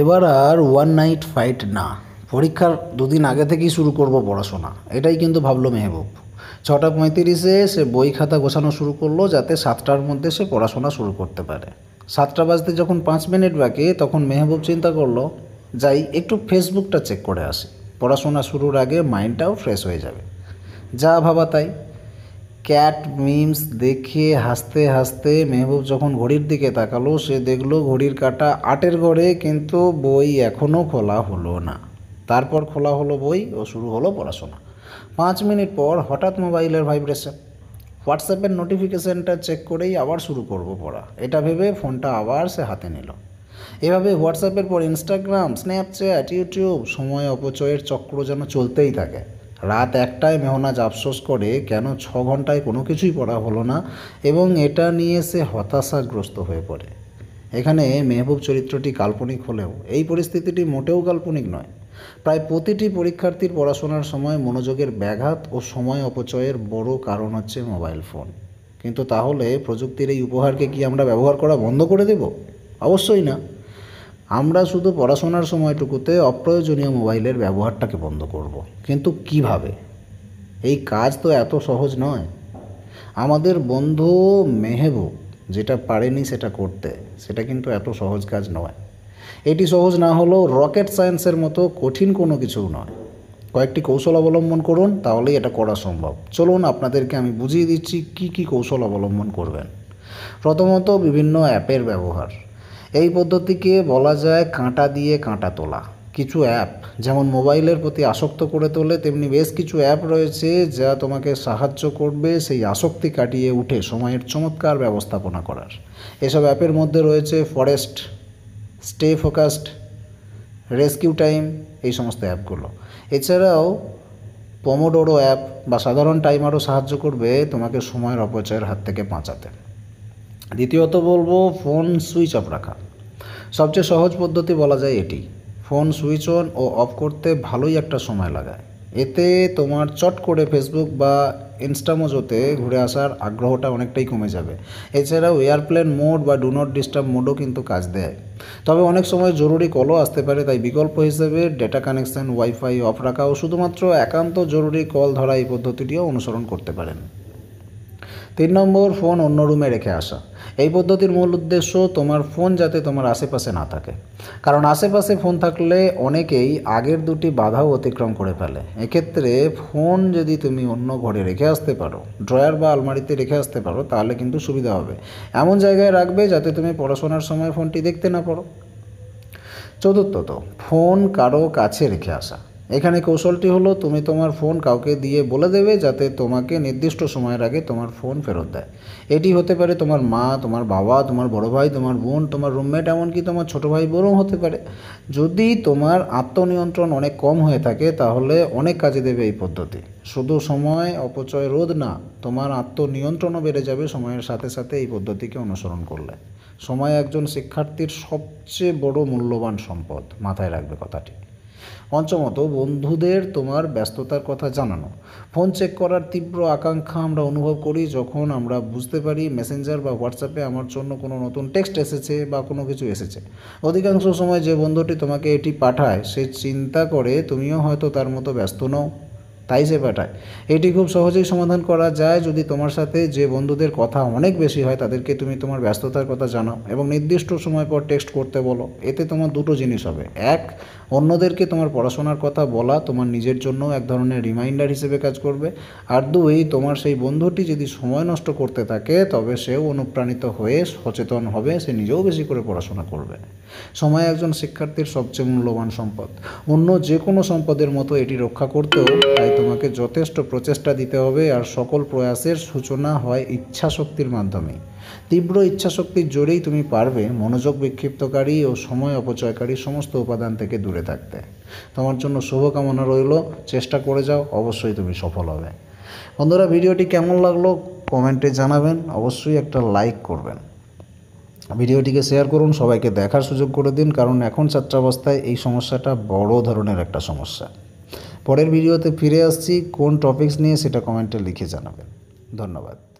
এবার আর one night fight না পরীক্ষার দুদিন আগে থেকেই শুরু করব পড়াশোনা এটাই কিন্তু ভাবলো মেহবুব ছটা পঁয়ত্রিশে সে বই খাতা গোছানো শুরু করলো যাতে সাতটার মধ্যে সে পড়াশোনা শুরু করতে পারে সাতটা বাজতে যখন পাঁচ মিনিট বাকি তখন মেহবুব চিন্তা করলো যাই একটু ফেসবুকটা চেক করে আসি পড়াশোনা শুরুর আগে মাইন্ডটাও ফ্রেশ হয়ে যাবে যা ভাবা তাই ক্যাট মিমস দেখে হাসতে হাসতে মেহবুব যখন ঘড়ির দিকে তাকালো সে দেখলো ঘড়ির কাটা আটের ঘরে কিন্তু বই এখনও খোলা হলো না তারপর খোলা হলো বই ও শুরু হলো পড়াশোনা পাঁচ মিনিট পর হঠাৎ মোবাইলের ভাইব্রেশন হোয়াটসঅ্যাপের নোটিফিকেশানটা চেক করেই আবার শুরু করব পড়া এটা ভেবে ফোনটা আবার সে হাতে নিল এভাবে হোয়াটসঅ্যাপের পর ইনস্টাগ্রাম স্ন্যাপচ্যাট ইউটিউব সময় অপচয়ের চক্র যেন চলতেই থাকে রাত একটায় মেহনাজ আফসোস করে কেন ছ ঘন্টায় কোনো কিছুই পড়া হলো না এবং এটা নিয়ে সে হতাশাগ্রস্ত হয়ে পড়ে এখানে মেহবুব চরিত্রটি কাল্পনিক হলেও এই পরিস্থিতিটি মোটেও কাল্পনিক নয় প্রায় প্রতিটি পরীক্ষার্থীর পড়াশোনার সময় মনোযোগের ব্যাঘাত ও সময় অপচয়ের বড় কারণ হচ্ছে মোবাইল ফোন কিন্তু তাহলে প্রযুক্তির এই উপহারকে কি আমরা ব্যবহার করা বন্ধ করে দেব অবশ্যই না আমরা শুধু পড়াশোনার সময়টুকুতে অপ্রয়োজনীয় মোবাইলের ব্যবহারটাকে বন্ধ করব। কিন্তু কিভাবে এই কাজ তো এত সহজ নয় আমাদের বন্ধু মেহেবু যেটা পারেনি সেটা করতে সেটা কিন্তু এত সহজ কাজ নয় এটি সহজ না হলেও রকেট সায়েন্সের মতো কঠিন কোনো কিছু নয় কয়েকটি কৌশল অবলম্বন করুন তাহলেই এটা করা সম্ভব চলুন আপনাদেরকে আমি বুঝিয়ে দিচ্ছি কি কি কৌশল অবলম্বন করবেন প্রথমত বিভিন্ন অ্যাপের ব্যবহার এই পদ্ধতিকে বলা যায় কাঁটা দিয়ে কাঁটা তোলা কিছু অ্যাপ যেমন মোবাইলের প্রতি আসক্ত করে তোলে তেমনি বেশ কিছু অ্যাপ রয়েছে যা তোমাকে সাহায্য করবে সেই আসক্তি কাটিয়ে উঠে সময়ের চমৎকার ব্যবস্থাপনা করার এসব অ্যাপের মধ্যে রয়েছে forest stay focused rescue time এই সমস্ত অ্যাপগুলো এছাড়াও পমোডোরো অ্যাপ বা সাধারণ টাইমারও সাহায্য করবে তোমাকে সময়ের অপচয়ের হাত থেকে বাঁচাতে দ্বিতীয়ত বলবো ফোন সুইচ অফ রাখা সবচেয়ে সহজ পদ্ধতি বলা যায় এটি ফোন সুইচ অন ও অফ করতে ভালোই একটা সময় লাগায় এতে তোমার চট করে ফেসবুক বা ইনস্টামোজোতে ঘুরে আসার আগ্রহটা অনেকটাই কমে যাবে এছাড়াও এয়ারপ্লেন মোড বা ডু নট ডিস্টার্ব মোডও কিন্তু কাজ দেয় তবে অনেক সময় জরুরি কলও আসতে পারে তাই বিকল্প হিসেবে ডেটা কানেকশান ওয়াইফাই অফ রাখা ও শুধুমাত্র একান্ত জরুরি কল ধরা এই পদ্ধতিটিও অনুসরণ করতে পারেন তিন নম্বর ফোন অন্য রুমে রেখে আসা এই পদ্ধতির মূল উদ্দেশ্য তোমার ফোন যাতে তোমার আশেপাশে না থাকে কারণ আশেপাশে ফোন থাকলে অনেকেই আগের দুটি বাধাও অতিক্রম করে ফেলে এক্ষেত্রে ফোন যদি তুমি অন্য ঘরে রেখে আসতে পারো ড্রয়ার বা আলমারিতে রেখে আসতে পারো তাহলে কিন্তু সুবিধা হবে এমন জায়গায় রাখবে যাতে তুমি পড়াশোনার সময় ফোনটি দেখতে না পারো চতুর্থত ফোন কারো কাছে রেখে আসা এখানে কৌশলটি হলো তুমি তোমার ফোন কাউকে দিয়ে বলে দেবে যাতে তোমাকে নির্দিষ্ট সময়ের আগে তোমার ফোন ফেরত দেয় এটি হতে পারে তোমার মা তোমার বাবা তোমার বড় ভাই তোমার বোন তোমার রুমমেট এমনকি তোমার ছোট ভাই বোনও হতে পারে যদি তোমার আত্মনিয়ন্ত্রণ অনেক কম হয়ে থাকে তাহলে অনেক কাজে দেবে এই পদ্ধতি শুধু সময় অপচয় রোধ না তোমার আত্মনিয়ন্ত্রণও বেড়ে যাবে সময়ের সাথে সাথে এই পদ্ধতিকে অনুসরণ করলে সময় একজন শিক্ষার্থীর সবচেয়ে বড় মূল্যবান সম্পদ মাথায় রাখবে কথাটি পঞ্চমত বন্ধুদের তোমার ব্যস্ততার কথা জানানো ফোন চেক করার তীব্র আকাঙ্ক্ষা আমরা অনুভব করি যখন আমরা বুঝতে পারি মেসেঞ্জার বা হোয়াটসঅ্যাপে আমার জন্য কোনো নতুন টেক্সট এসেছে বা কোনো কিছু এসেছে অধিকাংশ সময় যে বন্ধুটি তোমাকে এটি পাঠায় সে চিন্তা করে তুমিও হয়তো তার মতো ব্যস্ত নও তাই সে পাঠায় এটি খুব সহজেই সমাধান করা যায় যদি তোমার সাথে যে বন্ধুদের কথা অনেক বেশি হয় তাদেরকে তুমি তোমার ব্যস্ততার কথা জানাও এবং নির্দিষ্ট সময় পর টেক্সট করতে বলো এতে তোমার দুটো জিনিস হবে এক অন্যদেরকে তোমার পড়াশোনার কথা বলা তোমার নিজের জন্য এক ধরনের রিমাইন্ডার হিসেবে কাজ করবে আর দুই তোমার সেই বন্ধুটি যদি সময় নষ্ট করতে থাকে তবে সেও অনুপ্রাণিত হয়ে সচেতন হবে সে নিজেও বেশি করে পড়াশোনা করবে সময় একজন শিক্ষার্থীর সবচেয়ে মূল্যবান সম্পদ অন্য যে কোনো সম্পদের মতো এটি রক্ষা করতেও তাই তোমাকে যথেষ্ট প্রচেষ্টা দিতে হবে আর সকল প্রয়াসের সূচনা হয় ইচ্ছাশক্তির মাধ্যমে তীব্র ইচ্ছাশক্তির জোরেই তুমি পারবে মনোযোগ বিক্ষিপ্তকারী ও সময় অপচয়কারী সমস্ত উপাদান থেকে দূরে থাকতে তোমার জন্য শুভকামনা রইল চেষ্টা করে যাও অবশ্যই তুমি সফল হবে বন্ধুরা ভিডিওটি কেমন লাগলো কমেন্টে জানাবেন অবশ্যই একটা লাইক করবেন ভিডিওটিকে শেয়ার করুন সবাইকে দেখার সুযোগ করে দিন কারণ এখন ছাত্রাবস্থায় এই সমস্যাটা বড় ধরনের একটা সমস্যা পরের ভিডিওতে ফিরে আসছি কোন টপিকস নিয়ে সেটা কমেন্টে লিখে জানাবেন ধন্যবাদ